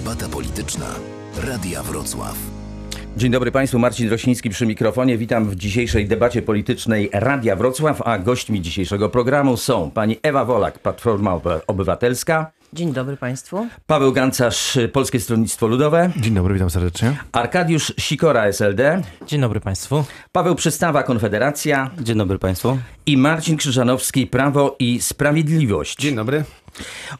Debata polityczna. Radia Wrocław. Dzień dobry Państwu, Marcin Rosiński przy mikrofonie. Witam w dzisiejszej debacie politycznej Radia Wrocław, a gośćmi dzisiejszego programu są pani Ewa Wolak, Platforma Obywatelska. Dzień dobry Państwu. Paweł Gancarz, Polskie Stronnictwo Ludowe. Dzień dobry, witam serdecznie. Arkadiusz Sikora, SLD. Dzień dobry Państwu. Paweł Przystawa, Konfederacja. Dzień dobry Państwu. I Marcin Krzyżanowski, Prawo i Sprawiedliwość. Dzień dobry.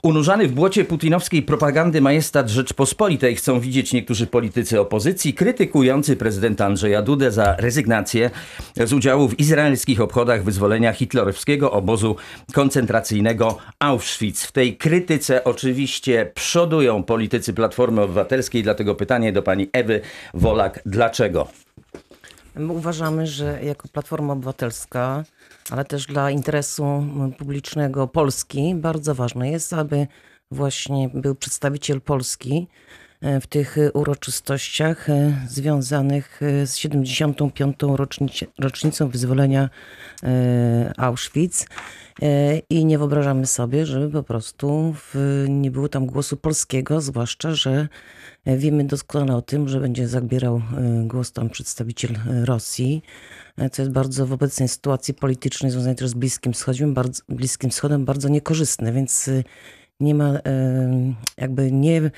Unurzany w błocie putinowskiej propagandy majestat Rzeczpospolitej chcą widzieć niektórzy politycy opozycji krytykujący prezydenta Andrzeja Dudę za rezygnację z udziału w izraelskich obchodach wyzwolenia hitlerowskiego obozu koncentracyjnego Auschwitz. W tej krytyce oczywiście przodują politycy Platformy Obywatelskiej, dlatego pytanie do pani Ewy Wolak, dlaczego? My uważamy, że jako Platforma Obywatelska ale też dla interesu publicznego Polski bardzo ważne jest, aby właśnie był przedstawiciel Polski e, w tych uroczystościach e, związanych e, z 75. Rocznic rocznicą wyzwolenia Auschwitz. I nie wyobrażamy sobie, żeby po prostu nie było tam głosu polskiego, zwłaszcza, że E, wiemy doskonale o tym, że będzie zabierał e, głos tam przedstawiciel e, Rosji, co jest bardzo w obecnej sytuacji politycznej związanej też z Bliskim Wschodem, bardzo, Bliskim Wschodem bardzo niekorzystne, więc nie ma jakby nie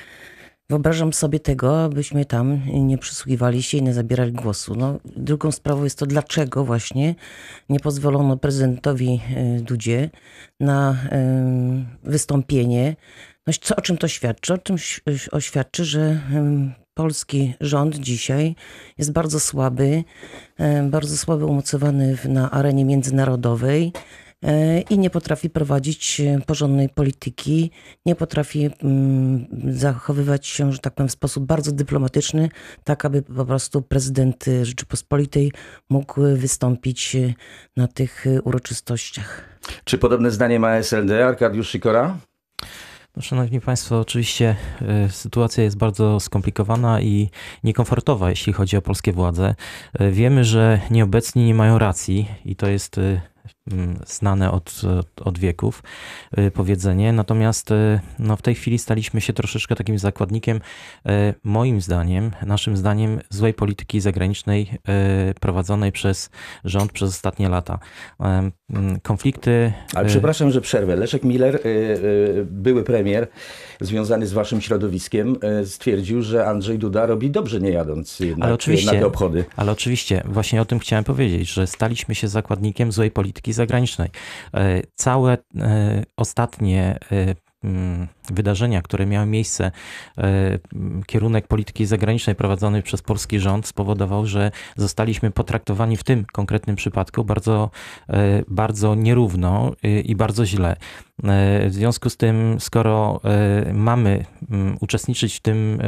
wyobrażam sobie tego, abyśmy tam nie przysługiwali się i nie zabierali głosu. No, drugą sprawą jest to, dlaczego właśnie nie pozwolono prezydentowi Dudzie na wystąpienie no, co, o czym to świadczy? O czym oświadczy, świadczy, że polski rząd dzisiaj jest bardzo słaby, bardzo słabo umocowany na arenie międzynarodowej e, i nie potrafi prowadzić e, porządnej polityki, nie potrafi mm, zachowywać się, że tak powiem, w sposób bardzo dyplomatyczny, tak aby po prostu prezydent Rzeczypospolitej mógł wystąpić e, na tych uroczystościach. Czy podobne zdanie ma SLD Arkadiusz Sikora? No, szanowni Państwo, oczywiście e, sytuacja jest bardzo skomplikowana i niekomfortowa, jeśli chodzi o polskie władze. E, wiemy, że nieobecni nie mają racji i to jest e, Mm, znane od, od wieków y, powiedzenie. Natomiast y, no, w tej chwili staliśmy się troszeczkę takim zakładnikiem, y, moim zdaniem, naszym zdaniem, złej polityki zagranicznej prowadzonej przez rząd przez ostatnie lata. Mm, konflikty. Ale przepraszam, że przerwę. Leszek Miller, były premier związany z waszym środowiskiem, stwierdził, że Andrzej Duda robi dobrze nie jadąc jednak ale oczywiście, na te obchody. Ale oczywiście, właśnie o tym chciałem powiedzieć, że staliśmy się zakładnikiem złej polityki zagranicznej. E, całe e, ostatnie e, mm, wydarzenia, które miały miejsce, mm, kierunek polityki zagranicznej prowadzony przez polski rząd spowodował, że zostaliśmy potraktowani w tym konkretnym przypadku bardzo, bardzo nierówno i bardzo źle. W związku z tym, skoro mamy mm, uczestniczyć w tym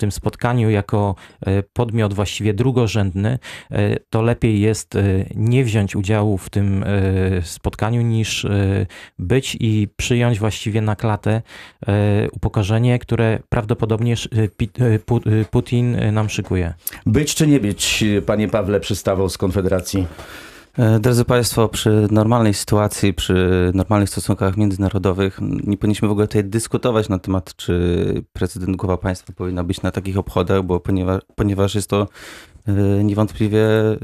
tym spotkaniu jako e, podmiot właściwie drugorzędny, e, to lepiej jest e, nie wziąć udziału w tym spotkaniu niż być i przyjąć właściwie na klatę upokorzenie, które prawdopodobnie Putin nam szykuje. Być czy nie być, panie Pawle, przystawał z Konfederacji? E, drodzy Państwo, przy normalnej sytuacji, przy normalnych stosunkach międzynarodowych nie powinniśmy w ogóle tutaj dyskutować na temat, czy prezydent głowa państwa powinna być na takich obchodach, bo ponieważ, ponieważ jest to Y, niewątpliwie y,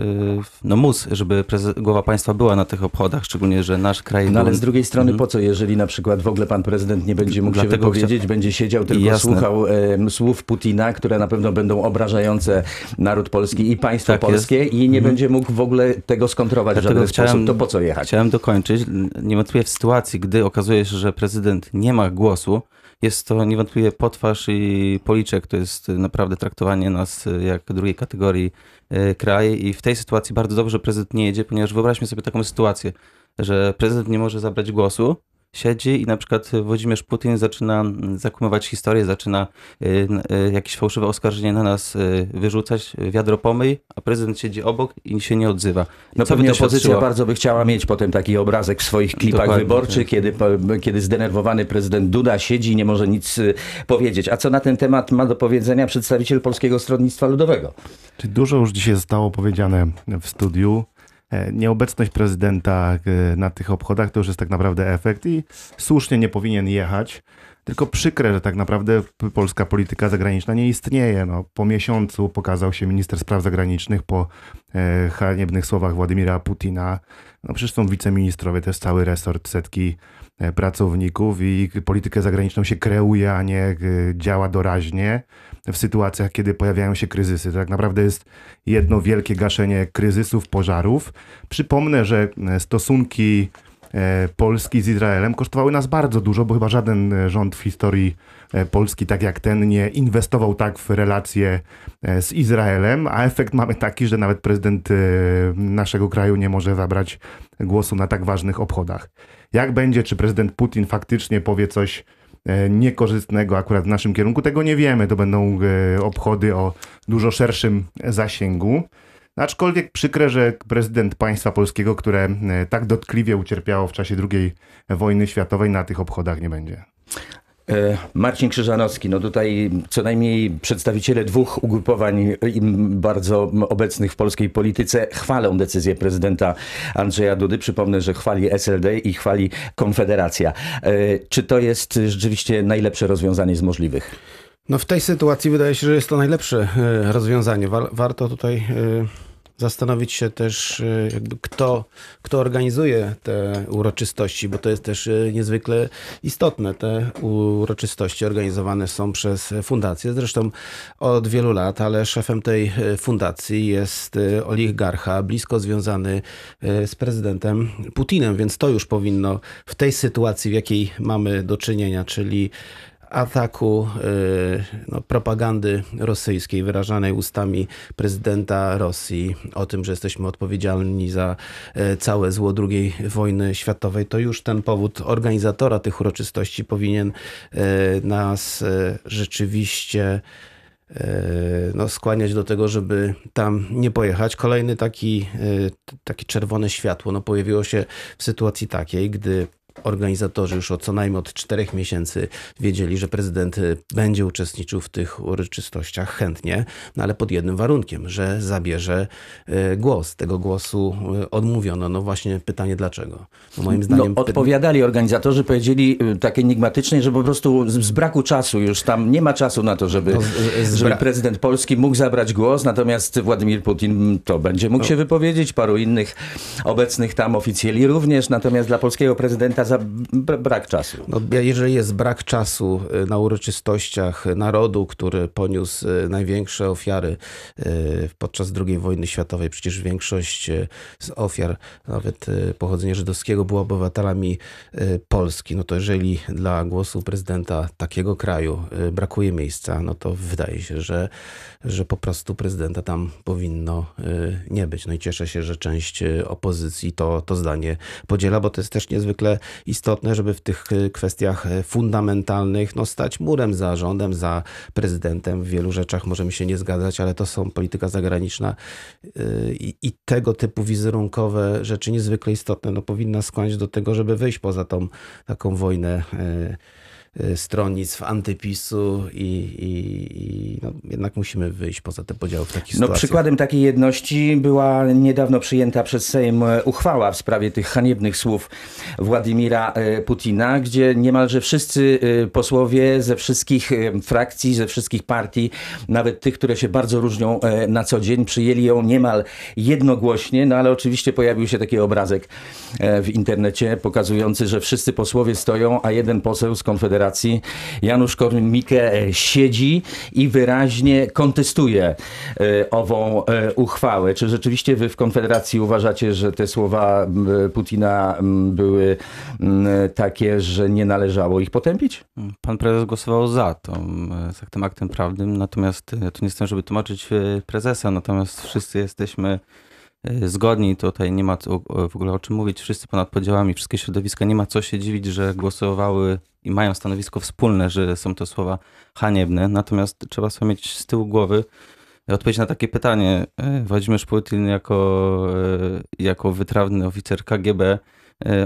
no, mus, żeby głowa państwa była na tych obchodach, szczególnie, że nasz kraj... No ale był... z drugiej strony mhm. po co, jeżeli na przykład w ogóle pan prezydent nie będzie mógł Dlatego się wypowiedzieć, chcia... będzie siedział, tylko Jasne. słuchał e, słów Putina, które na pewno będą obrażające naród polski i państwo tak polskie jest. i nie mhm. będzie mógł w ogóle tego skontrować Dlatego w żaden chciałem, sposób, to po co jechać? Chciałem dokończyć. Niewątpliwie w sytuacji, gdy okazuje się, że prezydent nie ma głosu, jest to niewątpliwie potwarz i policzek. To jest naprawdę traktowanie nas e, jak drugiej kategorii e, kraj i w tej sytuacji bardzo dobrze prezydent nie jedzie, ponieważ wyobraźmy sobie taką sytuację, że prezydent nie może zabrać głosu, siedzi i na przykład Włodzimierz Putin zaczyna zakłamywać historię, zaczyna y, y, jakieś fałszywe oskarżenie na nas y, wyrzucać, wiadro pomyj, a prezydent siedzi obok i się nie odzywa. No pewnie opozycja bardzo by chciała mieć potem taki obrazek w swoich klipach Dokładnie, wyborczych, tak. kiedy, kiedy zdenerwowany prezydent Duda siedzi i nie może nic powiedzieć. A co na ten temat ma do powiedzenia przedstawiciel Polskiego Stronnictwa Ludowego? Czy dużo już dzisiaj zostało powiedziane w studiu. E, nieobecność prezydenta e, na tych obchodach to już jest tak naprawdę efekt i słusznie nie powinien jechać. Tylko przykre, że tak naprawdę polska polityka zagraniczna nie istnieje. No, po miesiącu pokazał się minister spraw zagranicznych po e, haniebnych słowach Władimira Putina. No, przecież są wiceministrowie, też cały resort, setki E, pracowników i politykę zagraniczną się kreuje, a nie e, działa doraźnie w sytuacjach, kiedy pojawiają się kryzysy. To tak naprawdę jest jedno wielkie gaszenie kryzysów, pożarów. Przypomnę, że e, stosunki E, Polski z Izraelem kosztowały nas bardzo dużo, bo chyba żaden e, rząd w historii e, Polski, tak jak ten, nie inwestował tak w relacje z Izraelem, a efekt mamy taki, że nawet prezydent naszego kraju nie może zabrać głosu na tak ważnych obchodach. Jak będzie, czy prezydent Putin faktycznie powie coś niekorzystnego akurat w naszym kierunku, tego nie wiemy. To będą obchody o dużo szerszym zasięgu. Aczkolwiek przykre, że prezydent państwa polskiego, które e, tak dotkliwie ucierpiało w czasie II e, wojny światowej, na tych obchodach nie będzie. E, Marcin Krzyżanowski, no tutaj co najmniej przedstawiciele dwóch ugrupowań bardzo obecnych w polskiej polityce chwalą decyzję prezydenta Andrzeja Dudy. Przypomnę, że chwali SLD i chwali Konfederacja. Czy to jest rzeczywiście najlepsze rozwiązanie z możliwych? No w tej sytuacji wydaje się, że jest to najlepsze rozwiązanie. Warto tutaj zastanowić się też, e, jakby kto, kto organizuje te uroczystości, bo to jest też e, niezwykle istotne. Te uroczystości organizowane są przez fundację, zresztą od wielu lat, ale szefem tej e, fundacji jest oligarcha, blisko związany z prezydentem Putinem, więc to już powinno w tej sytuacji, w jakiej mamy do czynienia, czyli ataku y, no, propagandy rosyjskiej wyrażanej ustami prezydenta Rosji o tym, że jesteśmy odpowiedzialni za y, całe zło II wojny światowej, to już ten powód organizatora tych uroczystości powinien y, nas rzeczywiście no, skłaniać do tego, żeby tam nie pojechać. Kolejny taki, taki czerwone światło no, pojawiło się w sytuacji takiej, gdy organizatorzy już od co najmniej od czterech miesięcy wiedzieli, że prezydent y, będzie uczestniczył w tych uroczystościach chętnie, no ale pod jednym warunkiem, że zabierze y, głos. Tego głosu y, odmówiono. No właśnie pytanie dlaczego? No moim no, zdaniem... No, odpowiadali organizatorzy, powiedzieli tak enigmatycznie, że po prostu z, braku czasu już tam nie ma czasu na to, żeby, no, z, z żeby prezydent Polski mógł zabrać głos, natomiast Władimir Putin mm, to będzie mógł no. się wypowiedzieć, paru innych obecnych tam oficjeli również, natomiast dla polskiego prezydenta za brak czasu. No, jeżeli jest brak czasu y, na uroczystościach narodu, który poniósł y, największe ofiary y, podczas II wojny światowej, przecież większość z ofiar nawet pochodzenia żydowskiego była obywatelami Polski, no to jeżeli dla głosu prezydenta takiego kraju brakuje miejsca, no to wydaje się, że, że po prostu prezydenta tam powinno nie być. No i cieszę się, że część opozycji to, to zdanie podziela, bo to jest też niezwykle istotne, żeby w tych y, kwestiach y, fundamentalnych no, stać murem za rządem, za prezydentem. W wielu rzeczach możemy się nie zgadzać, ale to są polityka zagraniczna y, i, i tego typu wizerunkowe rzeczy niezwykle istotne no, powinna skłaniać do tego, żeby wyjść poza tą taką wojnę Y, stronic w antypisu i, i, i no, jednak musimy wyjść poza te podziały w takich no, sytuacjach. Przykładem takiej jedności była niedawno przyjęta przez Sejm e, uchwała w sprawie tych haniebnych słów Władimira e, Putina, gdzie niemalże wszyscy e, posłowie ze wszystkich frakcji, ze wszystkich partii, nawet tych, które się bardzo różnią na co dzień, przyjęli ją niemal jednogłośnie, no ale oczywiście pojawił się taki obrazek w internecie pokazujący, że wszyscy posłowie stoją, a jeden poseł z Konfederacji Konfederacji Janusz Korwin-Mikke e, siedzi i wyraźnie kontestuje e, ową e, uchwałę. Czy rzeczywiście wy w Konfederacji uważacie, że te słowa Putina były takie, że nie należało ich potępić? Pan prezes głosował za, tą, za tym aktem prawnym, natomiast tu nie chcę, żeby tłumaczyć prezesa, natomiast wszyscy jesteśmy Y, zgodni. Tutaj nie ma co, w ogóle o czym mówić. Wszyscy ponad podziałami, wszystkie środowiska, nie ma co się dziwić, że głosowały i mają stanowisko wspólne, że są to słowa haniebne. Natomiast trzeba sobie mieć z tyłu głowy y, odpowiedź na takie pytanie. Y, Władimierz Putin jako, jako wytrawny oficer KGB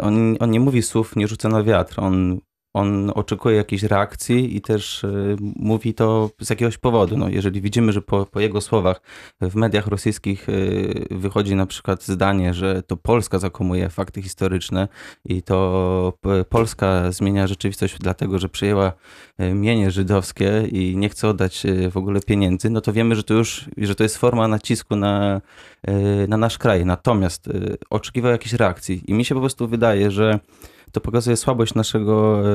on, on nie mówi słów, nie rzuca na wiatr. On on oczekuje jakiejś reakcji i też y, mówi to z jakiegoś powodu. No, jeżeli widzimy, że po, po, jego słowach w mediach rosyjskich y, wychodzi na przykład zdanie, że to Polska zakomuje fakty historyczne i to Polska zmienia rzeczywistość dlatego, że przyjęła y, mienie żydowskie i nie chce oddać w ogóle pieniędzy, no to wiemy, że to już, że to jest forma nacisku na, na nasz kraj. Natomiast oczekiwał jakiejś reakcji i mi się po prostu wydaje, że to pokazuje słabość naszego e,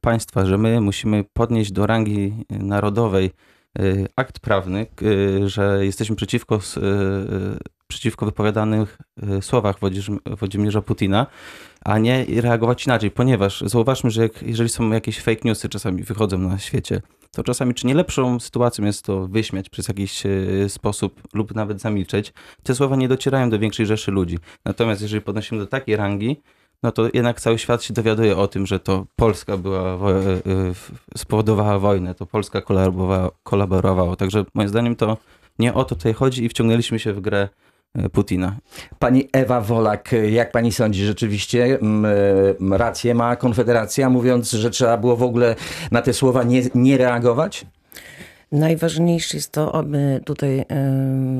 państwa, że my musimy podnieść do rangi e, narodowej e, akt prawny, że jesteśmy przeciwko, przeciwko wypowiadanych słowach Włodzimierza Putina, a nie reagować inaczej, ponieważ zauważmy, że jak, jeżeli są jakieś fake newsy czasami wychodzą na świecie, to czasami czy nie lepszą sytuacją jest to wyśmiać przez jakiś sposób lub nawet zamilczeć. Te słowa nie docierają do większej rzeszy ludzi. Natomiast jeżeli podnosimy do takiej rangi, no to jednak cały świat się dowiaduje o tym, że to Polska była, e, e, spowodowała wojnę, to Polska kolaborowała, Także moim zdaniem to nie o to tutaj chodzi i wciągnęliśmy się w grę e, Putina. Pani Ewa Wolak, jak pani sądzi, rzeczywiście mm, rację ma Konfederacja, mówiąc, że trzeba było w ogóle na te słowa nie, nie reagować? Najważniejsze jest to, aby tutaj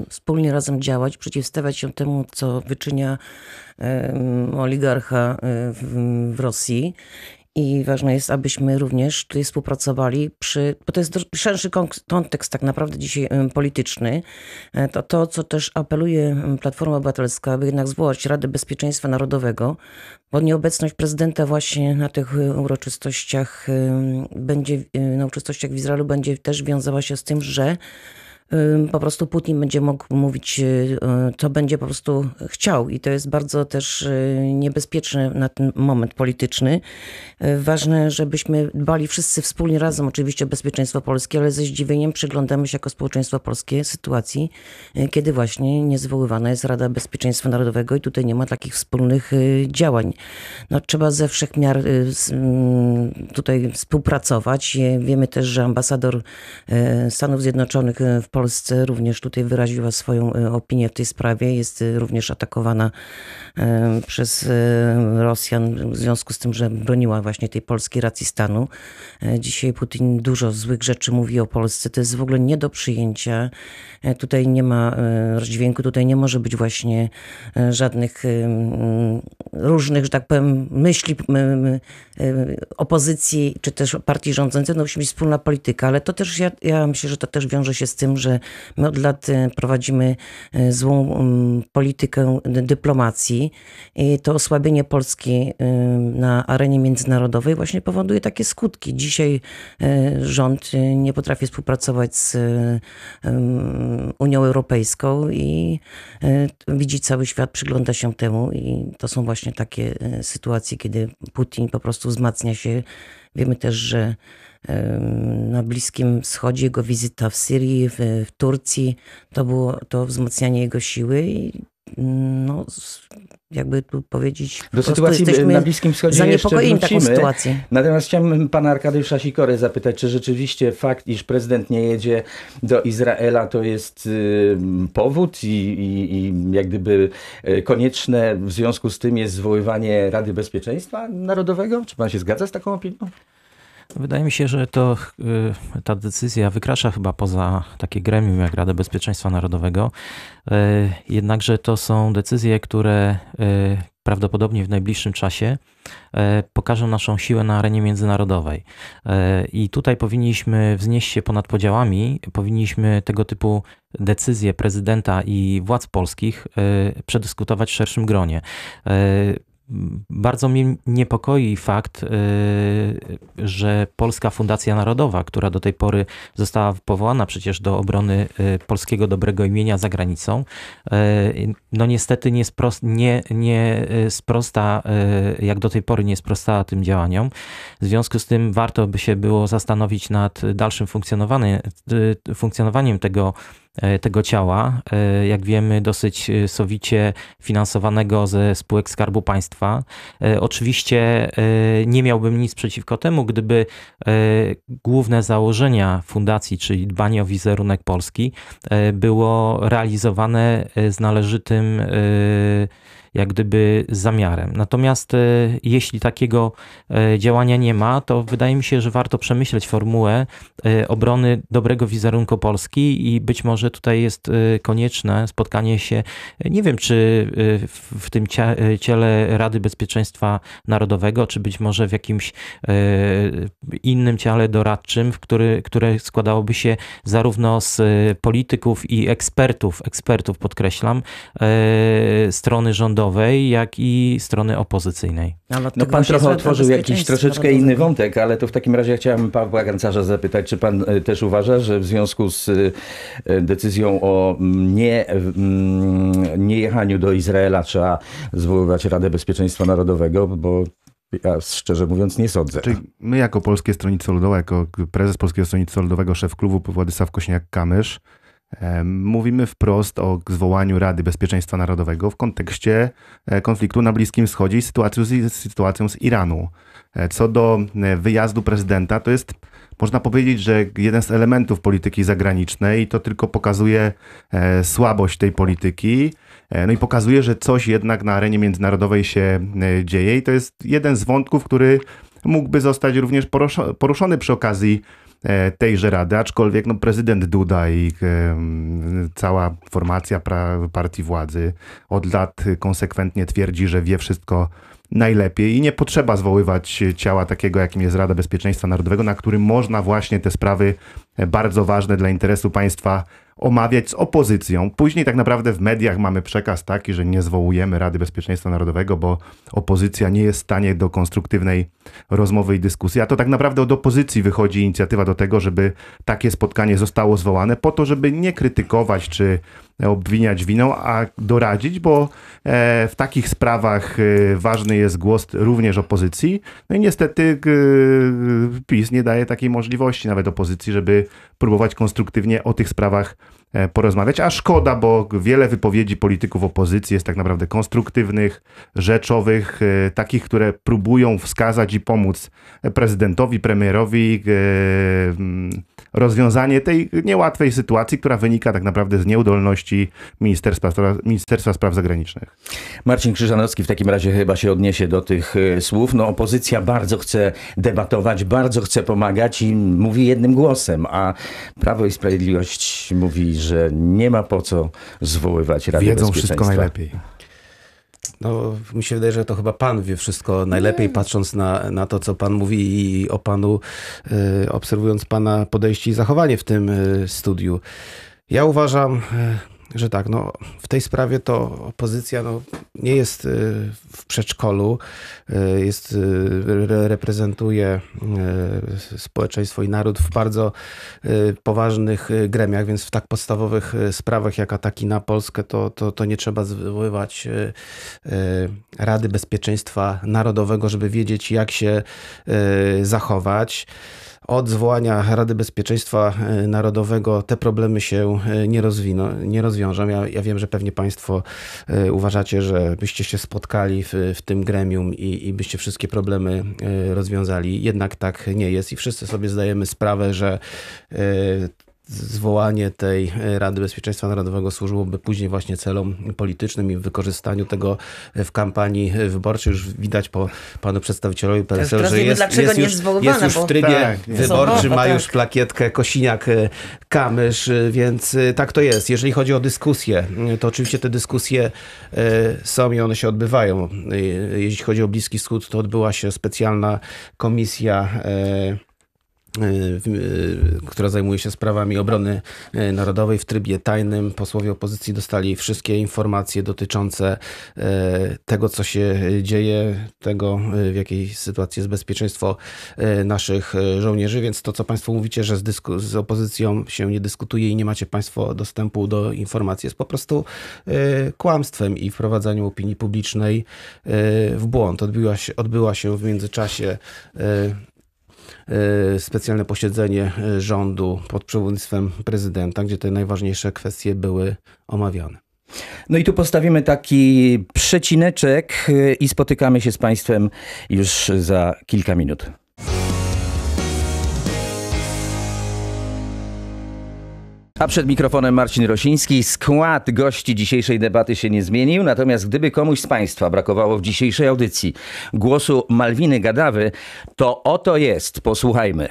wspólnie razem działać, przeciwstawiać się temu, co wyczynia oligarcha e, w Rosji i ważne jest, abyśmy również tutaj współpracowali przy, bo to jest szerszy kontekst tak naprawdę dzisiaj polityczny. E, to, to co też apeluje Platforma Obywatelska, aby jednak zwołać Radę Bezpieczeństwa Narodowego, bo nieobecność prezydenta właśnie na tych e, uroczystościach będzie, e, na uroczystościach w Izraelu będzie też wiązała się z tym, że po prostu Putin będzie mógł mówić, y, y, co będzie po prostu chciał. I to jest bardzo też y, niebezpieczne na ten moment polityczny. Ważne, żebyśmy dbali wszyscy wspólnie razem oczywiście o bezpieczeństwo polskie, ale ze zdziwieniem przyglądamy się jako społeczeństwo polskie sytuacji, kiedy właśnie niezwoływana jest Rada Bezpieczeństwa Narodowego i tutaj nie ma takich wspólnych działań. No, trzeba ze wszech miar mm, tutaj współpracować. Wiemy też, że ambasador Stanów Zjednoczonych w Polsce również tutaj wyraziła swoją e, opinię w tej sprawie. Jest e, również atakowana e, przez Rosjan w związku z tym, że broniła właśnie tej polskiej racji stanu. Dzisiaj Putin dużo złych rzeczy mówi o Polsce. To jest w ogóle nie do przyjęcia. Tutaj nie ma rozdźwięku, tutaj nie może być właśnie żadnych różnych, że tak powiem, myśli opozycji czy też partii rządzącej. No musi być wspólna polityka, ale to też ja, ja myślę, że to też wiąże się z tym, że że my od lat e, prowadzimy e, złą politykę dyplomacji i to osłabienie Polski e, na arenie międzynarodowej właśnie powoduje takie skutki. Dzisiaj rząd nie potrafi współpracować z Unią Europejską i widzi cały świat, przygląda się temu i to są właśnie takie sytuacje, kiedy Putin po prostu wzmacnia się. Wiemy też, że na Bliskim Wschodzie, jego wizyta w Syrii, w, w Turcji, to było to wzmocnienie jego siły i no, jakby tu powiedzieć. Do sytuacji na Bliskim Wschodzie zaniepokojeni taką sytuację. Natomiast chciałem pana Arkadiusza Sikory zapytać, czy rzeczywiście fakt, iż prezydent nie jedzie do Izraela, to jest y, powód i, i, i, jak gdyby e, konieczne w związku z tym jest zwoływanie Rady Bezpieczeństwa Narodowego? Czy pan się zgadza z taką opinią? Wydaje mi się, że to, y, ta decyzja wykracza chyba poza takie gremium jak Rada Bezpieczeństwa Narodowego. Y, jednakże to są decyzje, które y, prawdopodobnie w najbliższym czasie pokażą naszą siłę na arenie międzynarodowej. I tutaj powinniśmy wznieść się ponad podziałami, powinniśmy tego typu decyzje prezydenta i władz polskich przedyskutować w szerszym gronie. Bardzo mnie niepokoi fakt, y, że Polska Fundacja Narodowa, która do tej pory została powołana przecież do obrony y, polskiego dobrego imienia za granicą, y, no niestety nie, sprost, nie, nie sprosta, jak do tej pory nie sprostała tym działaniom. W związku z tym warto by się było zastanowić nad dalszym funkcjonowaniem, funkcjonowaniem tego E, tego ciała, e, jak wiemy, dosyć e, sowicie finansowanego ze spółek Skarbu Państwa. Oczywiście nie miałbym nic przeciwko temu, gdyby główne założenia fundacji, czyli dbanie o wizerunek Polski, było realizowane z należytym jak gdyby zamiarem. Natomiast e, jeśli takiego e, działania nie ma, to wydaje mi się, że warto przemyśleć formułę e, obrony dobrego wizerunku Polski i być może tutaj jest konieczne spotkanie się, nie wiem czy w tym ciele Rady Bezpieczeństwa Narodowego, czy być może w jakimś innym ciele doradczym, w który, które składałoby się zarówno z polityków i ekspertów, ekspertów podkreślam, strony rządowej, rządowej, jak i strony opozycyjnej. No, no tak pan trochę otworzył jakiś troszeczkę inny wątek, ale to w takim razie ja chciałem Pawła Gancarza zapytać, czy pan e, też uważa, że w związku z e, decyzją o mm, nie, mm, niejechaniu do Izraela trzeba zwoływać Radę Bezpieczeństwa Narodowego, bo ja szczerze mówiąc nie sądzę. Czyli my jako Polskie Stronnictwo Ludowe, jako prezes Polskiego Stronnictwa Ludowego, szef klubu Władysław Kośniak-Kamysz, Mówimy wprost o zwołaniu Rady Bezpieczeństwa Narodowego w kontekście e, konfliktu na Bliskim Wschodzie i sytuacji z, sytuacją z Iranu. E, co do e, wyjazdu prezydenta, to jest, można powiedzieć, że jeden z elementów polityki zagranicznej i to tylko pokazuje słabość tej polityki. No i pokazuje, że coś jednak na arenie międzynarodowej się dzieje i to jest jeden z wątków, który mógłby zostać również poruszony przy okazji E, tejże rady, aczkolwiek no, prezydent Duda i e, cała formacja partii władzy od lat konsekwentnie twierdzi, że wie wszystko najlepiej i nie potrzeba zwoływać ciała takiego, jakim jest Rada Bezpieczeństwa Narodowego, na którym można właśnie te sprawy e, bardzo ważne dla interesu państwa omawiać z opozycją. Później tak naprawdę w mediach mamy przekaz taki, że nie zwołujemy Rady Bezpieczeństwa Narodowego, bo opozycja nie jest w stanie do konstruktywnej rozmowy i dyskusji. A to tak naprawdę od opozycji wychodzi inicjatywa do tego, żeby takie spotkanie zostało zwołane po to, żeby nie krytykować czy obwiniać winą, a doradzić, bo e, w takich sprawach e, ważny jest głos również opozycji. No i niestety e, PiS nie daje takiej możliwości nawet opozycji, żeby próbować konstruktywnie o tych sprawach E, porozmawiać, a szkoda, bo wiele wypowiedzi polityków opozycji jest tak naprawdę konstruktywnych, rzeczowych, e, takich, które próbują wskazać i pomóc prezydentowi, premierowi e, mm, rozwiązanie tej niełatwej sytuacji, która wynika tak naprawdę z nieudolności Ministerstwa, Ministerstwa Spraw Zagranicznych. Marcin Krzyżanowski w takim razie chyba się odniesie do tych słów. No, opozycja bardzo chce debatować, bardzo chce pomagać i mówi jednym głosem, a Prawo i Sprawiedliwość mówi, że że nie ma po co zwoływać Rady Wiedzą wszystko najlepiej. No, mi się wydaje, że to chyba pan wie wszystko najlepiej, nie. patrząc na, na to, co pan mówi i o panu, y, obserwując pana podejście i zachowanie w tym y, studiu. Ja uważam, y, że tak, no, w tej sprawie to opozycja no, nie jest y, w przedszkolu, y, jest, y, reprezentuje społeczeństwo i naród w bardzo poważnych gremiach, więc w tak podstawowych sprawach jak ataki na Polskę to, to, to nie trzeba zwoływać Rady Bezpieczeństwa Narodowego, żeby wiedzieć jak się zachować od zwołania Rady Bezpieczeństwa e, Narodowego te problemy się e, nie, rozwiną, nie rozwiążą. Ja, ja wiem, że pewnie Państwo e, uważacie, że byście się spotkali w, w tym gremium i, i byście wszystkie problemy rozwiązali. Jednak tak nie jest i wszyscy sobie zdajemy sprawę, że zwołanie tej e, Rady Bezpieczeństwa Narodowego służyłoby później właśnie celom politycznym i wykorzystaniu tego e, w kampanii wyborczej. Już widać po panu przedstawicielowi PSL, że jest, jest, już, jest już w trybie tak, wyborczym, no, ma tak. już plakietkę Kosiniak-Kamysz, e, więc tak to jest. Jeżeli chodzi o dyskusje, to oczywiście te dyskusje są i one się odbywają. Jeśli chodzi o Bliski Wschód, to odbyła się specjalna komisja Y, y, która zajmuje się sprawami obrony y, narodowej w trybie tajnym. Posłowie opozycji dostali wszystkie informacje dotyczące tego, co się dzieje, tego, w jakiej sytuacji jest bezpieczeństwo naszych żołnierzy, więc to, co Państwo mówicie, że z, dysku- z opozycją się nie dyskutuje i nie macie Państwo dostępu do informacji, jest po prostu kłamstwem i wprowadzaniem opinii publicznej w błąd. Odbyła się, odbyła się w międzyczasie E, specjalne posiedzenie e, rządu pod przewodnictwem prezydenta, gdzie te najważniejsze kwestie były omawiane. No i tu postawimy taki przecineczek e, i spotykamy się z Państwem już za kilka minut. A przed mikrofonem Marcin Rosiński. Skład gości dzisiejszej debaty się nie zmienił, natomiast gdyby komuś z Państwa brakowało w dzisiejszej audycji głosu Malwiny Gadawy, to oto jest. Posłuchajmy.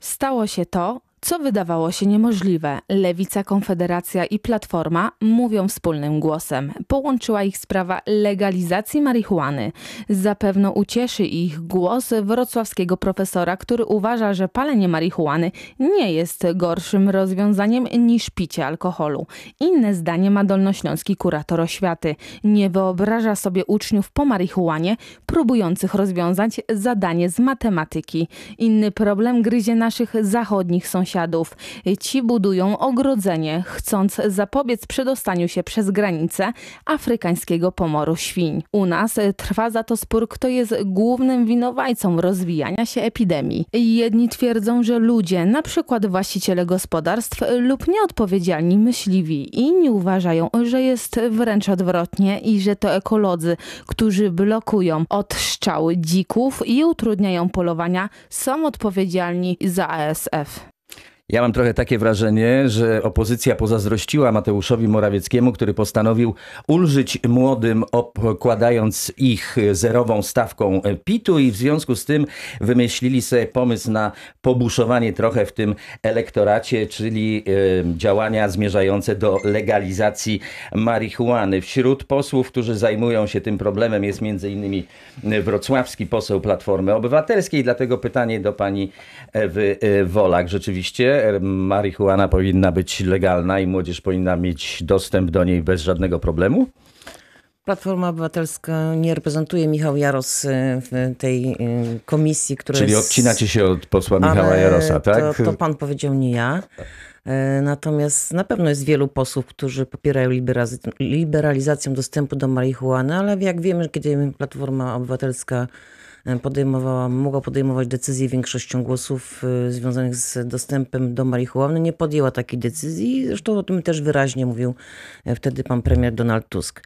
Stało się to, co wydawało się niemożliwe, Lewica, Konfederacja i Platforma mówią wspólnym głosem. Połączyła ich sprawa legalizacji marihuany. Zapewne ucieszy ich głos wrocławskiego profesora, który uważa, że palenie marihuany nie jest gorszym rozwiązaniem niż picie alkoholu. Inne zdanie ma dolnośląski kurator oświaty. Nie wyobraża sobie uczniów po marihuanie próbujących rozwiązać zadanie z matematyki. Inny problem gryzie naszych zachodnich sąsiadów sąsiadów. Ci budują ogrodzenie, chcąc zapobiec przedostaniu się przez granicę afrykańskiego pomoru świń. U nas trwa za to spór, kto jest głównym winowajcą rozwijania się epidemii. Jedni twierdzą, że ludzie, na przykład właściciele gospodarstw lub nieodpowiedzialni myśliwi, inni uważają, że jest wręcz odwrotnie i że to ekolodzy, którzy blokują odszczały dzików i utrudniają polowania, są odpowiedzialni za ASF. Ja mam trochę takie wrażenie, że opozycja pozazdrościła Mateuszowi Morawieckiemu, który postanowił ulżyć młodym, obkładając ich zerową stawką PIT-u i w związku z tym wymyślili sobie pomysł na pobuszowanie trochę w tym elektoracie, czyli działania zmierzające do legalizacji marihuany. Wśród posłów, którzy zajmują się tym problemem jest m.in. wrocławski poseł Platformy Obywatelskiej, dlatego pytanie do pani Ewy e, Wolak. Rzeczywiście Marihuana powinna być legalna i młodzież powinna mieć dostęp do niej bez żadnego problemu? Platforma Obywatelska nie reprezentuje Michał Jaros y, w tej y, komisji, która Czyli jest... odcinacie się od posła Michała Ale Jarosa, tak? To, to pan powiedział, nie ja. Y, natomiast na pewno jest wielu posłów, którzy popierają liberalizację dostępu do marihuany, ale jak wiemy, kiedy Platforma Obywatelska E, podejmowała, mogła podejmować decyzje większością głosów e, związanych z dostępem do marihuany. Nie podjęła takiej decyzji, zresztą o tym też wyraźnie mówił e, wtedy pan premier Donald Tusk.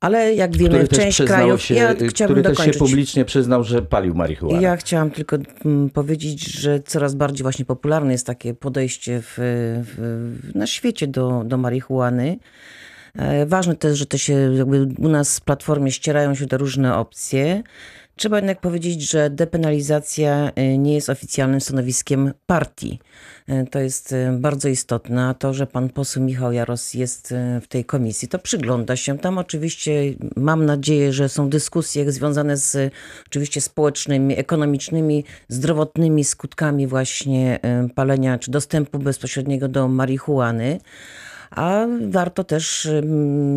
Ale jak wiemy, część krajów... Się, ja który też dokończyć. się publicznie przyznał, że palił marihuanę. Ja chciałam tylko mm, powiedzieć, że coraz bardziej właśnie popularne jest takie podejście w, w, na świecie do, do marihuany. Ważne też, że to się jakby u nas w platformie ścierają się te różne opcje. Trzeba jednak powiedzieć, że depenalizacja y, nie jest oficjalnym stanowiskiem partii. Y, to jest y, bardzo istotne. A to, że pan poseł Michał Jaros jest w tej komisji, to przygląda się tam. Oczywiście mam nadzieję, że są dyskusje związane z oczywiście społecznymi, ekonomicznymi, zdrowotnymi skutkami właśnie palenia czy dostępu bezpośredniego do marihuany a warto też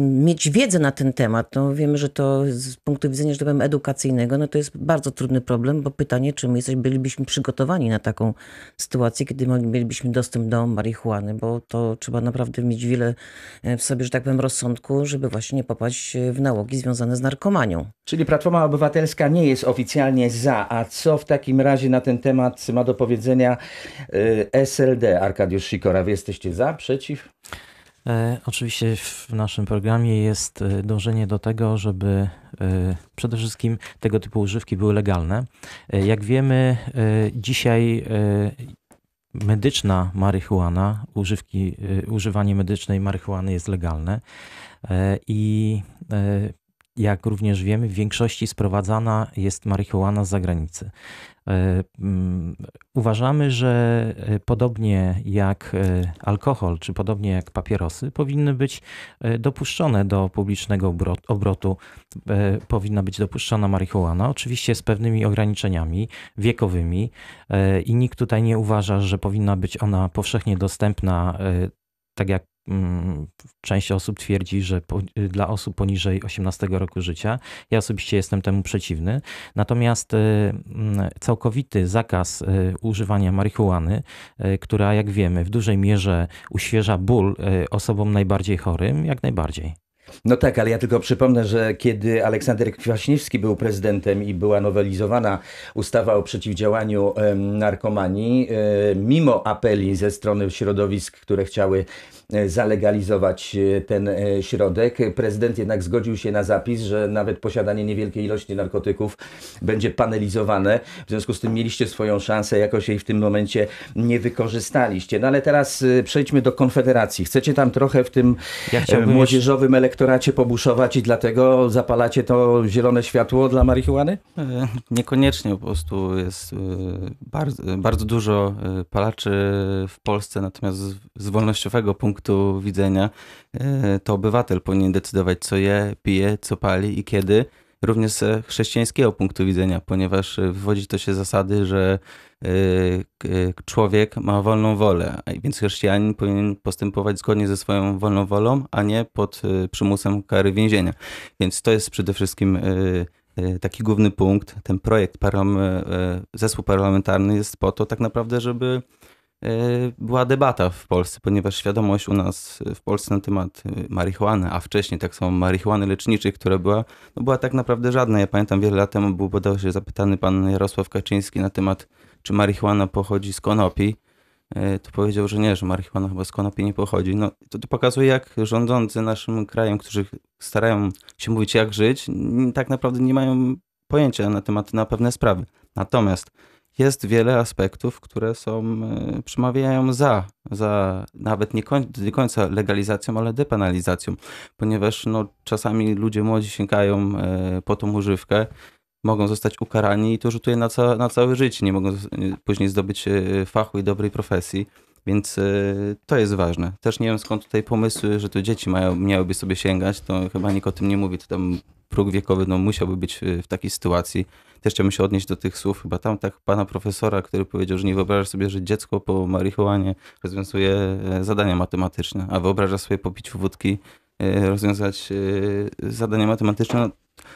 mieć wiedzę na ten temat. No, wiemy, że to z punktu widzenia, że tak powiem, edukacyjnego, no to jest bardzo trudny problem, bo pytanie, czy my bylibyśmy przygotowani na taką sytuację, kiedy mielibyśmy dostęp do marihuany, bo to trzeba naprawdę mieć wiele e, w sobie, że tak powiem, rozsądku, żeby właśnie nie popaść e, w nałogi związane z narkomanią. Czyli Platforma Obywatelska nie jest oficjalnie za, a co w takim razie na ten temat ma do powiedzenia y, SLD? Arkadiusz wy jesteście za, przeciw? E, oczywiście w naszym programie jest e, dążenie do tego, żeby e, przede wszystkim tego typu używki były legalne. Jak wiemy, dzisiaj medyczna marihuana, używki, używanie medycznej marihuany jest legalne i jak również wiemy, w większości sprowadzana jest marihuana z zagranicy. E, mm, uważamy, że e, podobnie jak e, alkohol, czy podobnie jak papierosy, powinny być dopuszczone do publicznego obrotu, powinna być dopuszczona marihuana, oczywiście z pewnymi ograniczeniami wiekowymi i nikt tutaj nie uważa, że powinna być ona powszechnie dostępna tak jak Mm, część osób twierdzi, że po, y, dla osób poniżej 18 roku życia. Ja osobiście jestem temu przeciwny. Natomiast y, mm, całkowity zakaz y, używania marihuany, która jak wiemy w dużej mierze uświeża ból osobom najbardziej chorym, jak najbardziej. No tak, ale ja tylko przypomnę, że kiedy Aleksander Kwaśniewski był prezydentem i była nowelizowana ustawa o przeciwdziałaniu narkomanii, e, mimo apeli ze strony środowisk, które chciały E, zalegalizować e, ten e, środek. Prezydent jednak zgodził się na zapis, że nawet posiadanie niewielkiej ilości narkotyków będzie panelizowane. W związku z tym mieliście swoją szansę, jakoś jej w tym momencie nie wykorzystaliście. No ale teraz przejdźmy do Konfederacji. Chcecie tam trochę w tym ja młodzieżowym elektoracie pobuszować i dlatego zapalacie to zielone światło dla marihuany? Niekoniecznie, po prostu jest bardzo, bardzo dużo palaczy w Polsce, natomiast z wolnościowego punktu punktu widzenia e, to obywatel powinien decydować, co je, pije, co pali i kiedy. Również z chrześcijańskiego punktu widzenia, ponieważ wywodzi to się z zasady, że e, człowiek ma wolną wolę, więc chrześcijanin powinien postępować zgodnie ze swoją wolną wolą, a nie pod e, przymusem kary więzienia. Więc to jest przede wszystkim taki główny punkt. Ten projekt, zespół parlamentarny jest po to tak naprawdę, żeby E, była debata w Polsce, ponieważ świadomość u nas w Polsce na temat e, marihuany, a wcześniej tak samo marihuany leczniczej, która była, no była tak naprawdę żadna. Ja pamiętam wiele lat temu był podał się zapytany pan Jarosław Kaczyński na temat, czy marihuana pochodzi z konopi. E, to powiedział, że nie, że marihuana chyba z konopi nie pochodzi. No, to, to pokazuje, jak rządzący naszym krajem, którzy starają się mówić, jak żyć, tak naprawdę nie mają pojęcia na temat na pewne sprawy. Natomiast jest wiele aspektów, które są, e, przemawiają za, za nawet nie, do nie końca legalizacją, ale depenalizacją, ponieważ no, czasami ludzie młodzi sięgają e, po tą używkę, mogą zostać ukarani i to rzutuje na, ca, na całe życie, nie mogą e, później zdobyć fachu i dobrej profesji. Więc to jest ważne. Też nie wiem skąd tutaj pomysły, że to dzieci mają, miałyby sobie sięgać. To chyba nikt o tym nie mówi. To tam próg wiekowy no, musiałby być y, w takiej sytuacji. Też chciałbym się odnieść do tych słów chyba tam tak pana profesora, który powiedział, że nie wyobraża sobie, że dziecko po marihuanie rozwiązuje e, zadania matematyczne, a wyobraża sobie po piciu wódki e, rozwiązać e, zadania matematyczne. No,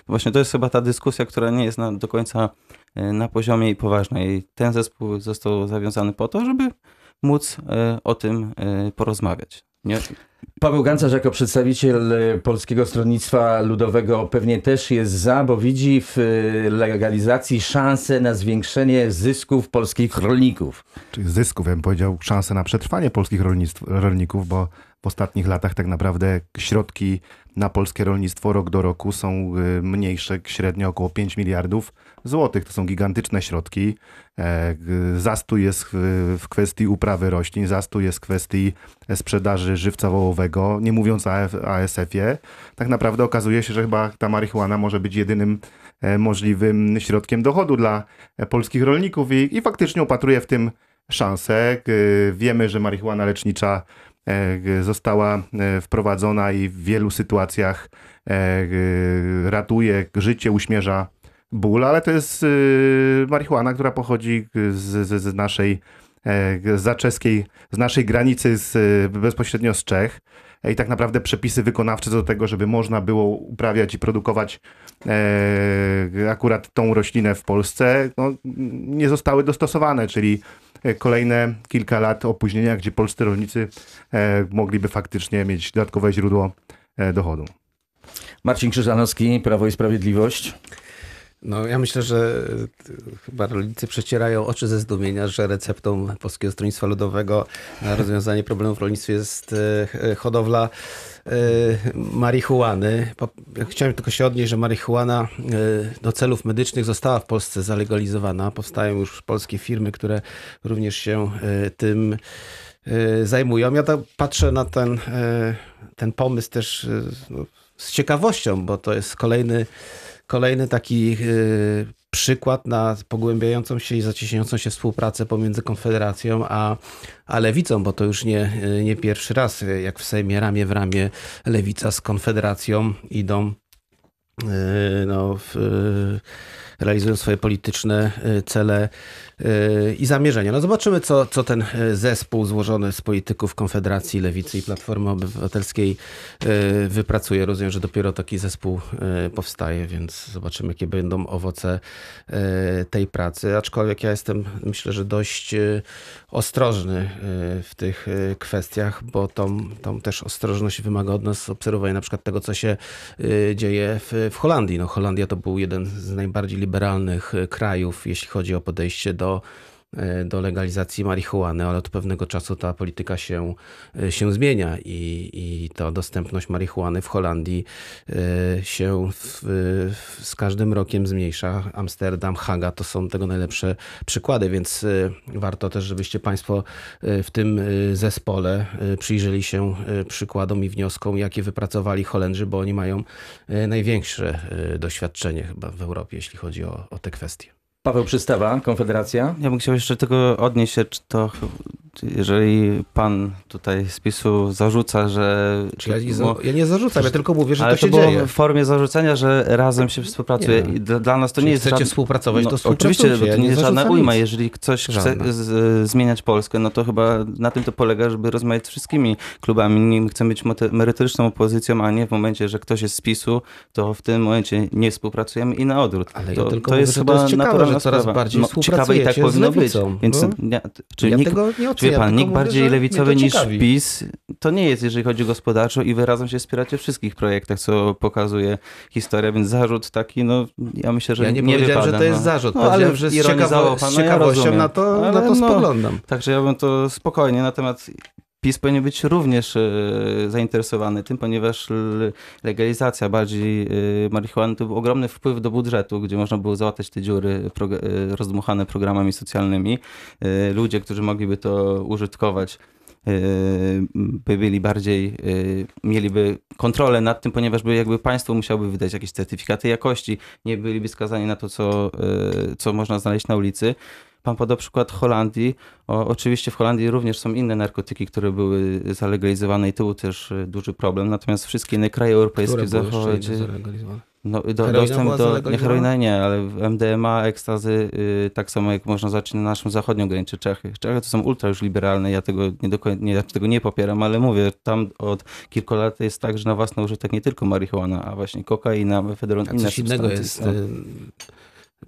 właśnie to jest chyba ta dyskusja, która nie jest na, do końca na poziomie i poważnej. Ten zespół został zawiązany po to, żeby móc e, o tym e, porozmawiać. Nie? Paweł Gancarz jako przedstawiciel e, Polskiego Stronnictwa Ludowego pewnie też jest za, bo widzi w legalizacji szansę na zwiększenie zysków polskich rolników. Czyli zysków, ja bym powiedział, szansę na przetrwanie polskich rolników, bo w ostatnich latach tak naprawdę środki na polskie rolnictwo rok do roku są y, mniejsze, średnio około 5 miliardów złotych. To są gigantyczne środki. E, y, zastój jest y, w kwestii uprawy roślin, zastój jest w kwestii sprzedaży żywca wołowego, nie mówiąc o ASF-ie. Tak naprawdę okazuje się, że chyba ta marihuana może być jedynym e, możliwym środkiem dochodu dla polskich rolników i, i faktycznie opatruję w tym szansę. E, wiemy, że marihuana lecznicza E, została e, wprowadzona i w wielu sytuacjach e, ratuje życie, uśmierza ból, ale to jest marihuana, która pochodzi z, z, z naszej zaczeskiej, z naszej granicy z, bezpośrednio z Czech. I tak naprawdę przepisy wykonawcze do tego, żeby można było uprawiać i produkować akurat tą roślinę w Polsce, no, nie zostały dostosowane, czyli E, kolejne kilka lat opóźnienia, gdzie polscy rolnicy e, mogliby faktycznie mieć dodatkowe źródło e, dochodu. Marcin Krzyżanowski, Prawo i Sprawiedliwość. No, ja myślę, że e, chyba rolnicy przecierają oczy ze zdumienia, że receptą Polskiego Stronnictwa Ludowego na rozwiązanie problemów w rolnictwie jest e, e, hodowla marihuany. Chciałem tylko się odnieść, że marihuana do celów medycznych została w Polsce zalegalizowana. Powstają już polskie firmy, które również się tym zajmują. Ja patrzę na ten, ten pomysł też no, z ciekawością, bo to jest kolejny kolejny taki y, przykład na pogłębiającą się i zacieśniającą się współpracę pomiędzy Konfederacją a, a Lewicą, bo to już nie, y, nie pierwszy raz, y, jak w Sejmie ramię w ramię Lewica z Konfederacją idą no, w, realizują swoje polityczne cele Y, i zamierzenia. No zobaczymy, co, co ten y, zespół złożony z polityków Konfederacji, Lewicy i Platformy Obywatelskiej y, wypracuje. Rozumiem, że dopiero taki zespół powstaje, więc zobaczymy, jakie będą owoce tej pracy. Aczkolwiek ja jestem, myślę, że dość ostrożny w tych kwestiach, bo tą, tą też ostrożność wymaga od nas obserwowania na przykład tego, co się dzieje w, w Holandii. No, Holandia to był jeden z najbardziej liberalnych krajów, jeśli chodzi o podejście do do, e, do legalizacji marihuany, ale od pewnego czasu ta polityka się, e, się zmienia i, i ta dostępność marihuany w Holandii e, się w, z każdym rokiem zmniejsza. Amsterdam, Haga to są tego najlepsze przykłady, więc warto też, żebyście Państwo w tym zespole przyjrzeli się przykładom i wnioskom, jakie wypracowali Holendrzy, bo oni mają największe doświadczenie chyba w Europie, jeśli chodzi o, o te kwestie. Paweł Przystawa, Konfederacja. Ja bym chciał jeszcze tego odnieść się, czy to jeżeli pan tutaj z PiSu zarzuca, że... Czy ja, nie, za, ja nie zarzucam, ja tylko mówię, że to się dzieje. w formie zarzucenia, że razem się współpracuje. Nie. Dla nas to Czyli nie jest... Chcecie żad... współpracować, no, to Oczywiście, bo to ja nie jest żadna ujma. Nic. Jeżeli ktoś chce z, e, zmieniać Polskę, no to chyba na tym to polega, żeby rozmawiać z wszystkimi klubami. Nim chcemy być merytoryczną opozycją, a nie w momencie, że ktoś jest z PiSu, to w tym momencie nie współpracujemy i na odwrót. Ale to, ja tylko to mówię, jest chyba to jest ciekawe, że coraz sprawa. bardziej no, Ciekawe i tak powinno być. Więc hmm? ja, czyli ja nikt, tego nie oceniam, pan, nikt mówię, bardziej lewicowy niż PiS to nie jest, jeżeli chodzi o gospodarczo i wyrazą się wspieracie w wszystkich projektach, co pokazuje historia, więc zarzut taki, no ja myślę, że ja nie, nie powiedziałem, wypada, że to jest no. zarzut, no, ale że z, ciekawo, z no ciekawością ja na, to, ale na to spoglądam. Także ja bym to spokojnie na temat PiS powinien być również e, zainteresowany tym, ponieważ legalizacja bardziej e, marihuany to był ogromny wpływ do budżetu, gdzie można było załatać te dziury e, rozdmuchane programami socjalnymi. Ludzie, którzy mogliby to użytkować, by byli bardziej, mieliby kontrolę nad tym, ponieważ by jakby państwo musiałoby wydać jakieś certyfikaty jakości, nie byliby skazani na to, co, co można znaleźć na ulicy. Pan podał przykład Holandii. O, oczywiście w Holandii również są inne narkotyki, które były zalegalizowane i to był też e, duży problem. Natomiast wszystkie inne kraje europejskie w zachodzie. No, do, dostęp do. Nie, heroina nie, ale MDMA, ekstazy, yy, tak samo jak można zacząć na naszym zachodnią granicy Czechy. Czechy to są ultra już liberalne, ja tego nie, do, nie, tego nie popieram, ale mówię, tam od kilku lat jest tak, że na własny użytek nie tylko marihuana, a właśnie kokaina, mefedron, a inne coś innego jest. No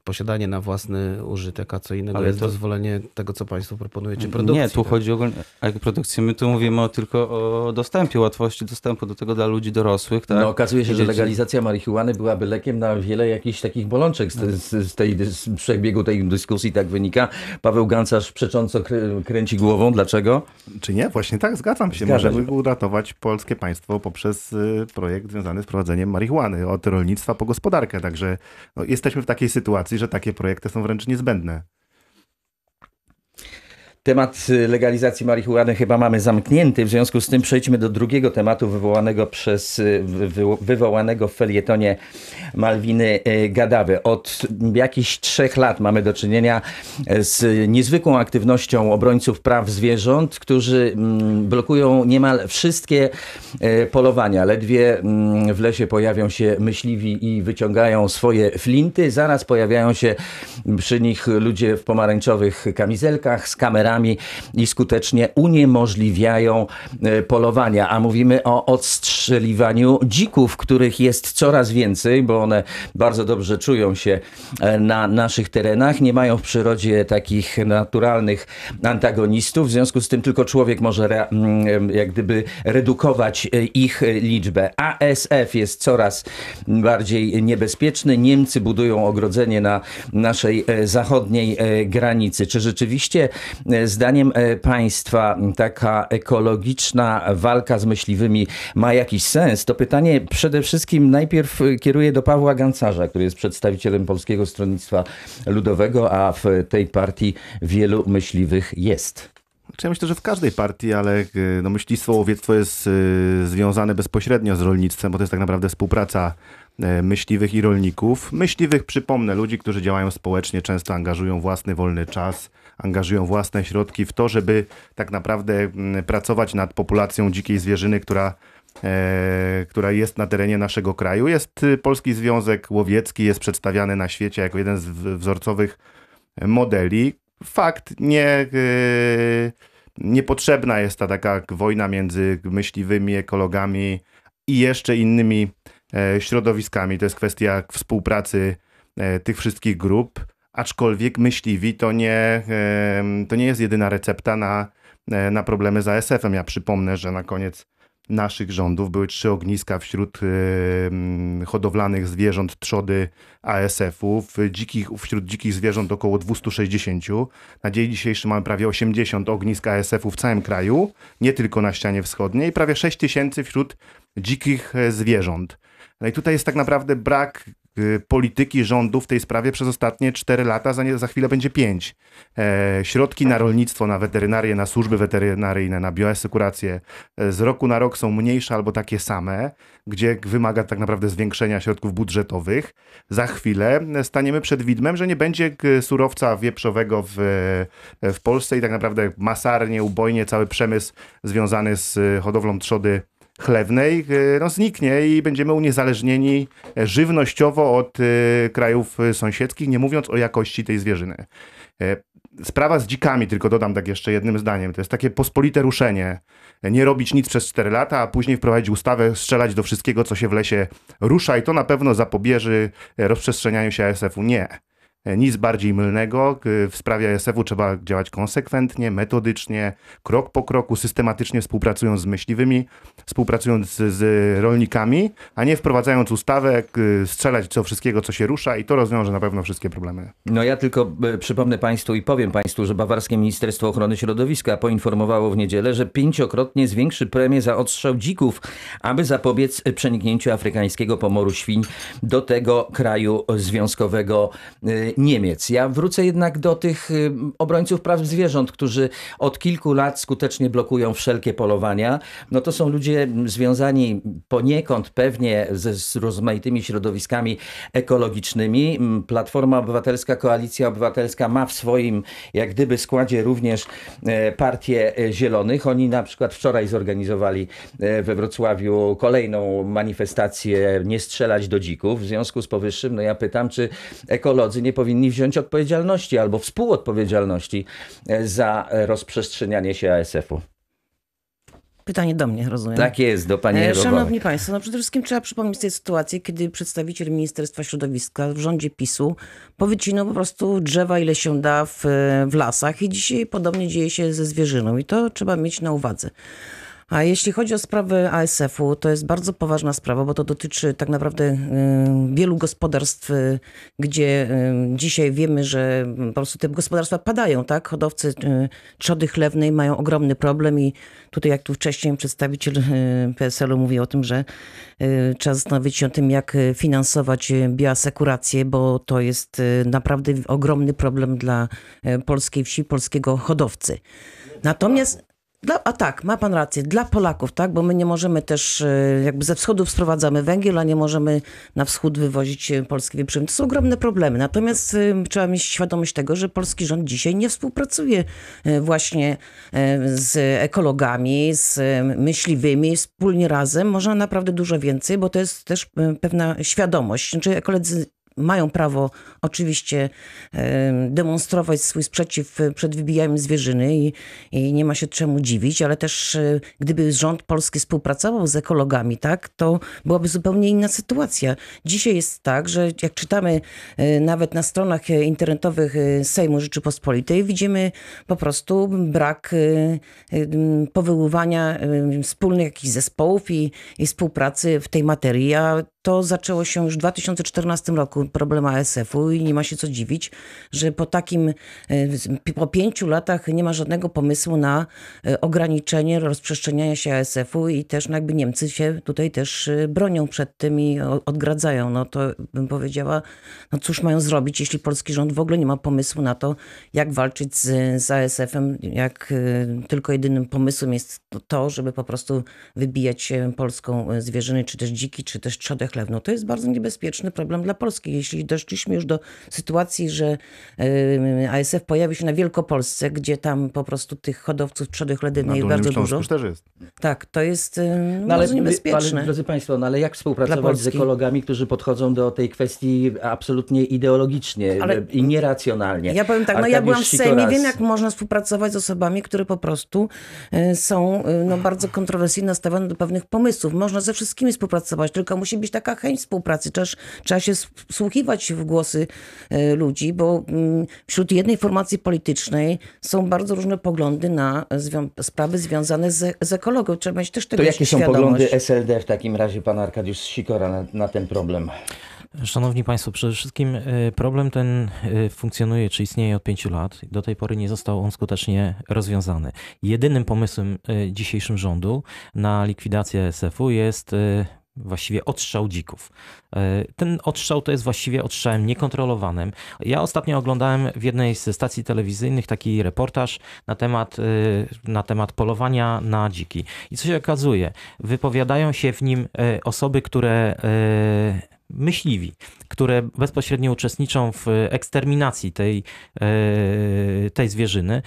posiadanie na własny użytek, a co innego Ale jest to... dozwolenie tego, co Państwo proponujecie produkcji. Nie, tu tak? chodzi ogólnie o produkcję. My tu mówimy o, tylko o dostępie, łatwości dostępu do tego dla ludzi dorosłych. Tak? No, okazuje się, że legalizacja marihuany byłaby lekiem na wiele jakichś takich bolączek z, z, z tej z przebiegu tej dyskusji, tak wynika. Paweł Gancarz przecząco kręci głową. Dlaczego? Czy nie? Właśnie tak, zgadzam się. Zgadzam. Możemy uratować polskie państwo poprzez y, projekt związany z prowadzeniem marihuany od rolnictwa po gospodarkę. Także no, jesteśmy w takiej sytuacji że takie projekty są wręcz niezbędne. Temat y, legalizacji marihuany chyba mamy zamknięty, w związku z tym przejdźmy do drugiego tematu wywołanego przez y, wywołanego w felietonie Malwiny y, Gadawy. Od jakichś trzech lat mamy do czynienia z niezwykłą aktywnością obrońców praw zwierząt, którzy mm, blokują niemal wszystkie polowania. Ledwie mm, w lesie pojawią się myśliwi i wyciągają swoje flinty, zaraz pojawiają się przy nich ludzie w pomarańczowych kamizelkach z kamerami lasami i skutecznie uniemożliwiają e, polowania. A mówimy o odstrzeliwaniu dzików, których jest coraz więcej, bo one bardzo dobrze czują się e, na naszych terenach. Nie mają w przyrodzie takich naturalnych antagonistów, w związku z tym tylko człowiek może mm, jak gdyby redukować e, ich liczbę. ASF jest coraz bardziej niebezpieczny. Niemcy budują ogrodzenie na naszej zachodniej granicy. Czy rzeczywiście zdaniem e, państwa taka ekologiczna walka z myśliwymi ma jakiś sens, to pytanie przede wszystkim najpierw e, kieruję do Pawła Gancarza, który jest przedstawicielem Polskiego Stronnictwa Ludowego, a w tej partii wielu myśliwych jest. Znaczy, ja myślę, że w każdej partii, ale e, no, myślistwo, łowiectwo jest związane bezpośrednio z rolnictwem, bo to jest tak naprawdę współpraca myśliwych i rolników. Myśliwych, przypomnę, ludzi, którzy działają społecznie, często angażują własny wolny czas angażują własne środki w to, żeby tak naprawdę mm, pracować nad populacją dzikiej zwierzyny, która E, która jest na terenie naszego kraju. Jest y, Polski Związek Łowiecki, jest przedstawiany na świecie jako jeden z wzorcowych modeli. Fakt, nie, e, niepotrzebna jest ta taka wojna między myśliwymi, ekologami i jeszcze innymi e, środowiskami. To jest kwestia współpracy e, tych wszystkich grup. Aczkolwiek myśliwi to nie, to nie jest jedyna recepta na, e, na problemy z ASF-em. Ja przypomnę, że na koniec naszych rządów były trzy ogniska wśród e, hodowlanych zwierząt trzody ASF-u, dzikich, wśród dzikich zwierząt około 260. Na dzień dzisiejszy mamy prawie 80 ognisk ASF-u w całym kraju, nie tylko na ścianie wschodniej, prawie 6 tysięcy wśród dzikich e, zwierząt. No i tutaj jest tak naprawdę brak Y, polityki rządu w tej sprawie przez ostatnie 4 lata, za, nie, za chwilę będzie 5. E, środki na rolnictwo, na weterynarię, na służby weterynaryjne, na bioasekurację e, z roku na rok są mniejsze albo takie same, gdzie wymaga tak naprawdę zwiększenia środków budżetowych. Za chwilę e, staniemy przed widmem, że nie będzie e, surowca wieprzowego w, w Polsce i tak naprawdę masarnie, ubojnie cały przemysł związany z hodowlą trzody chlewnej no, e, zniknie i będziemy uniezależnieni e, żywnościowo od e, krajów sąsiedzkich, nie mówiąc o jakości tej zwierzyny. Sprawa z dzikami, tylko dodam tak jeszcze jednym zdaniem. To jest takie pospolite ruszenie. Nie robić nic przez 4 lata, a później wprowadzić ustawę, strzelać do wszystkiego, co się w lesie rusza, i to na pewno zapobieży rozprzestrzenianiu się ASF-u. Nie. Nic bardziej mylnego. W sprawie ASF-u trzeba działać konsekwentnie, metodycznie, krok po kroku, systematycznie współpracując z myśliwymi, współpracując z, z rolnikami, a nie wprowadzając ustawę strzelać co wszystkiego, co się rusza i to rozwiąże na pewno wszystkie problemy. No ja tylko e, przypomnę Państwu i powiem Państwu, że Bawarskie Ministerstwo Ochrony Środowiska poinformowało w niedzielę, że pięciokrotnie zwiększy premię za odstrzał dzików, aby zapobiec przeniknięciu afrykańskiego pomoru świń do tego kraju związkowego e, Niemiec. Ja wrócę jednak do tych y, obrońców praw zwierząt, którzy od kilku lat skutecznie blokują wszelkie polowania. No to są ludzie związani poniekąd pewnie ze, z rozmaitymi środowiskami ekologicznymi. Platforma Obywatelska, Koalicja Obywatelska ma w swoim jak gdyby składzie również e, partię e, Zielonych. Oni na przykład wczoraj zorganizowali e, we Wrocławiu kolejną manifestację Nie strzelać do dzików. W związku z powyższym no ja pytam, czy ekolodzy nie powinni powinni wziąć odpowiedzialności albo współodpowiedzialności e, za rozprzestrzenianie się ASF-u. Pytanie do mnie, rozumiem. Tak jest, do pani e, Szanowni Państwo, no przede wszystkim trzeba przypomnieć tej sytuacji, kiedy przedstawiciel Ministerstwa Środowiska w rządzie PiSu powycinał po prostu drzewa, ile się da w, e, w lasach i dzisiaj podobnie dzieje się ze zwierzyną i to trzeba mieć na uwadze. A jeśli chodzi o sprawę ASF-u, to jest bardzo poważna sprawa, bo to dotyczy tak naprawdę y, wielu gospodarstw, y, gdzie y, dzisiaj wiemy, że po prostu te gospodarstwa padają, tak? Hodowcy trzody chlewnej mają ogromny problem i tutaj jak tu wcześniej przedstawiciel PSL-u mówił o tym, że trzeba zastanowić się o tym, jak finansować bioasekurację, bo to jest naprawdę ogromny problem dla polskiej wsi, polskiego hodowcy. Natomiast dla, a tak, ma pan rację, dla Polaków, tak, bo my nie możemy też, e, jakby ze wschodu sprowadzamy węgiel, a nie możemy na wschód wywozić e, polskie wieprzyny. To są ogromne problemy. Natomiast e, trzeba mieć świadomość tego, że polski rząd dzisiaj nie współpracuje właśnie z ekologami, z myśliwymi, wspólnie razem. Można naprawdę dużo więcej, bo to jest też pewna świadomość. Znaczy koledzy mają prawo oczywiście e, demonstrować swój sprzeciw e, przed wybijaniem zwierzyny i, i, nie ma się czemu dziwić, ale też e, gdyby rząd polski współpracował z ekologami, tak, to byłaby zupełnie inna sytuacja. Dzisiaj jest tak, że jak czytamy nawet na stronach internetowych Sejmu Rzeczypospolitej, widzimy po prostu brak powoływania wspólnych jakichś zespołów i, i współpracy w tej materii. A to zaczęło się już w 2014 roku problem ASF-u i nie ma się co dziwić, że po takim, e, po pięciu latach nie ma żadnego pomysłu na e, ograniczenie rozprzestrzeniania się ASF-u i też no jakby Niemcy się tutaj też e, bronią przed tym i odgradzają. No to bym powiedziała, no cóż mają zrobić, jeśli polski rząd w ogóle nie ma pomysłu na to, jak walczyć z, z ASF-em, jak tylko jedynym pomysłem jest to, żeby po prostu wybijać polską zwierzyny, czy też dziki, czy też trzodę chlewną. To jest bardzo niebezpieczny problem dla Polski jeśli doszliśmy już do sytuacji, że y, ASF pojawi się na Wielkopolsce, gdzie tam po prostu tych hodowców trzodych ledynej jest bardzo dużo. też jest. Tak, to jest y, no, ale, niebezpieczne. Ale, drodzy Państwo, no ale jak współpracować z ekologami, którzy podchodzą do tej kwestii absolutnie ideologicznie ale, i nieracjonalnie? Ja powiem tak, no ja byłam w Sejmie, wiem jak można współpracować z osobami, które po prostu y, są no, bardzo kontrowersyjnie nastawione do pewnych pomysłów. Można ze wszystkimi współpracować, tylko musi być taka chęć współpracy. Też trzeba się wsłuchiwać się w głosy e, ludzi, bo mm, wśród jednej formacji politycznej są bardzo różne poglądy na zwią sprawy związane z, z ekologią. Trzeba mieć też tego To jakie świadomość. są poglądy SLD w takim razie, pan Arkadiusz Sikora, na, na ten problem? Szanowni Państwo, przede wszystkim e, problem ten e, funkcjonuje czy istnieje od pięciu lat. Do tej pory nie został on skutecznie rozwiązany. Jedynym pomysłem dzisiejszym rządu na likwidację SF-u jest właściwie odstrzał dzików. E, ten odstrzał to jest właściwie odstrzałem niekontrolowanym. Ja ostatnio oglądałem w jednej z stacji telewizyjnych taki reportaż na temat, e, na temat polowania na dziki. I co się okazuje? Wypowiadają się w nim e, osoby, które myśliwi, które bezpośrednio uczestniczą w eksterminacji tej, tej zwierzyny,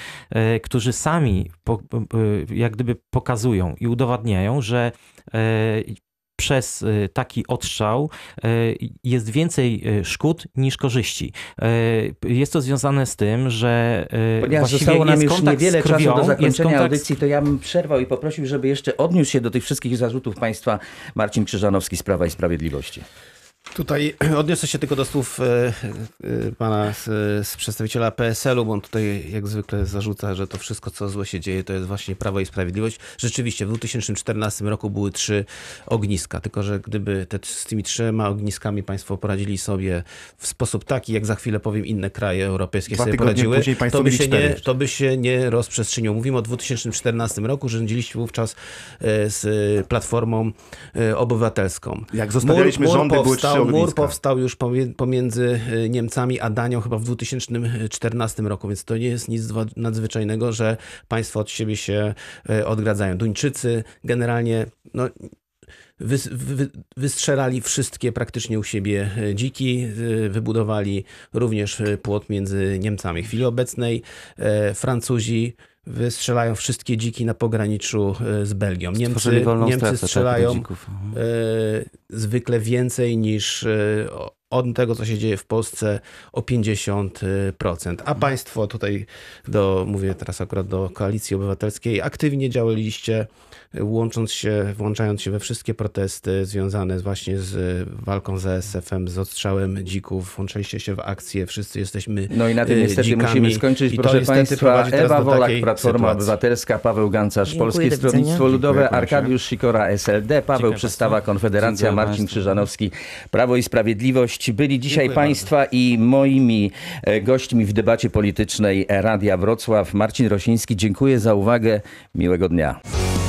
którzy sami po, jak gdyby pokazują i udowadniają, że przez y, taki odstrzał y, jest więcej y, szkód niż korzyści. Jest to związane z tym, że Ponieważ zostało nam już niewiele krwią, czasu do zakończenia kontakt... audycji, to ja bym przerwał i poprosił, żeby jeszcze odniósł się do tych wszystkich zarzutów państwa Marcin Krzyżanowski z Prawa i Sprawiedliwości. Tutaj odniosę się tylko do słów e, e, pana z, przedstawiciela PSL-u, bo on tutaj jak zwykle zarzuca, że to wszystko, co złe się dzieje, to jest właśnie Prawo i Sprawiedliwość. Rzeczywiście, w 2014 roku były trzy ogniska, tylko że gdyby te, z tymi trzema ogniskami państwo poradzili sobie w sposób taki, jak za chwilę powiem inne kraje europejskie Dwa sobie poradziły, to by, się nie, to by się nie rozprzestrzeniło. Mówimy o 2014 roku, rządziliście wówczas e, z Platformą Obywatelską. Jak zostawialiśmy Mur, rządy, były trzy mur, powstał już pomiędzy y, Niemcami a Danią chyba w 2014 y, roku, więc to nie jest nic nadzwyczajnego, że Państwo od siebie się y, odgradzają. Duńczycy generalnie no, wy, wystrzelali wszystkie praktycznie u siebie dziki, wybudowali również płot między Niemcami. W chwili obecnej Francuzi wystrzelają wszystkie dziki na pograniczu e, z Belgią. Niemcy, Niemcy tak, strzelają dzików. Mhm. E, zwykle więcej niż e, od tego, co się dzieje w Polsce o 50%. A państwo tutaj, do, mówię teraz akurat do Koalicji Obywatelskiej, aktywnie działaliście, łącząc się, włączając się we wszystkie protesty związane właśnie z walką z S.F.M. em z odstrzałem dzików. Włączyliście się w akcję, wszyscy jesteśmy No i na tym e, niestety dzikami. musimy skończyć, I proszę Państwa. Ewa Wolak, Platforma sytuacji. Obywatelska, Paweł Gancarz, Polskie Stronnictwo Ludowe, Dziękuję, Arkadiusz Sikora, SLD, Paweł Dziękuję Przystawa, Konfederacja, Marcin Krzyżanowski, Prawo i Sprawiedliwość. Byli dzisiaj Dziękuję Państwa bardzo. i moimi e, gośćmi w debacie politycznej Radia Wrocław. Marcin Rosiński, dziękuję za uwagę. Miłego dnia.